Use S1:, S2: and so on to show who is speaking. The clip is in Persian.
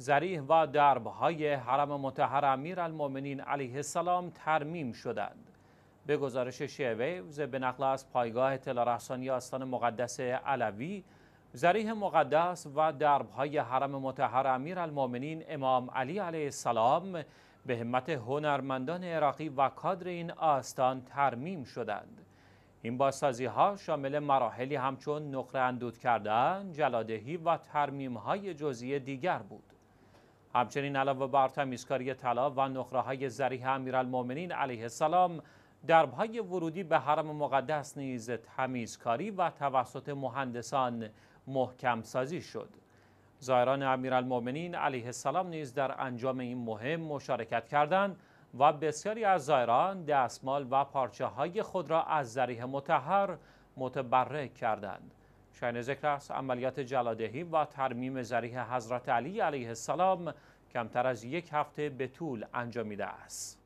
S1: زریح و دربهای حرم متحر امیر المومنین علیه السلام ترمیم شدند به گزارش شیویوز به نقل از پایگاه اطلاع آستان مقدس علوی زریح مقدس و دربهای حرم متحر امیر المومنین امام علی علیه السلام به همت هنرمندان عراقی و کادر این آستان ترمیم شدند این بازسازی ها شامل مراحلی همچون نقره اندود کردن، جلادهی و ترمیم های جزئی دیگر بود. همچنین علاوه بر تمیزکاری طلا و نقره های زریح امیرالمؤمنین علیه السلام دربهای ورودی به حرم مقدس نیز تمیزکاری و توسط مهندسان محکم سازی شد زائران امیرالمومنین علیه السلام نیز در انجام این مهم مشارکت کردند و بسیاری از زایران دستمال و پارچه های خود را از زریح متحر متبرک کردند شاین ذکر است عملیات جلادهی و ترمیم زریح حضرت علی علیه السلام کمتر از یک هفته به طول انجامیده است